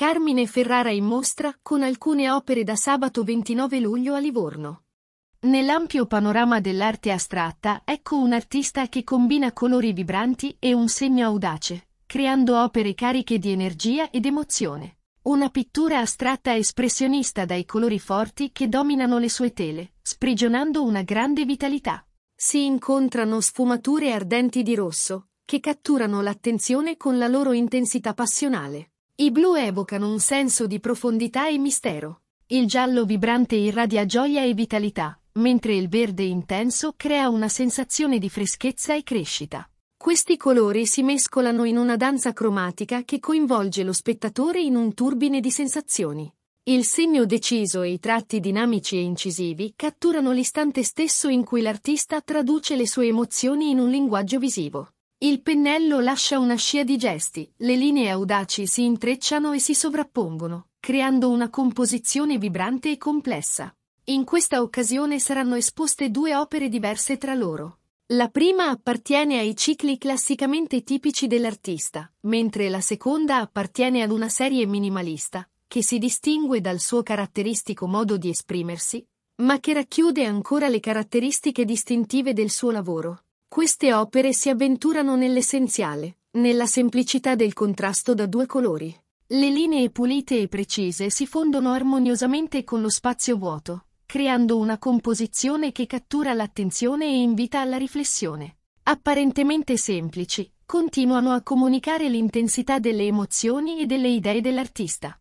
Carmine Ferrara in mostra con alcune opere da sabato 29 luglio a Livorno. Nell'ampio panorama dell'arte astratta ecco un artista che combina colori vibranti e un segno audace, creando opere cariche di energia ed emozione. Una pittura astratta espressionista dai colori forti che dominano le sue tele, sprigionando una grande vitalità. Si incontrano sfumature ardenti di rosso, che catturano l'attenzione con la loro intensità passionale. I blu evocano un senso di profondità e mistero. Il giallo vibrante irradia gioia e vitalità, mentre il verde intenso crea una sensazione di freschezza e crescita. Questi colori si mescolano in una danza cromatica che coinvolge lo spettatore in un turbine di sensazioni. Il segno deciso e i tratti dinamici e incisivi catturano l'istante stesso in cui l'artista traduce le sue emozioni in un linguaggio visivo. Il pennello lascia una scia di gesti, le linee audaci si intrecciano e si sovrappongono, creando una composizione vibrante e complessa. In questa occasione saranno esposte due opere diverse tra loro. La prima appartiene ai cicli classicamente tipici dell'artista, mentre la seconda appartiene ad una serie minimalista, che si distingue dal suo caratteristico modo di esprimersi, ma che racchiude ancora le caratteristiche distintive del suo lavoro. Queste opere si avventurano nell'essenziale, nella semplicità del contrasto da due colori. Le linee pulite e precise si fondono armoniosamente con lo spazio vuoto, creando una composizione che cattura l'attenzione e invita alla riflessione. Apparentemente semplici, continuano a comunicare l'intensità delle emozioni e delle idee dell'artista.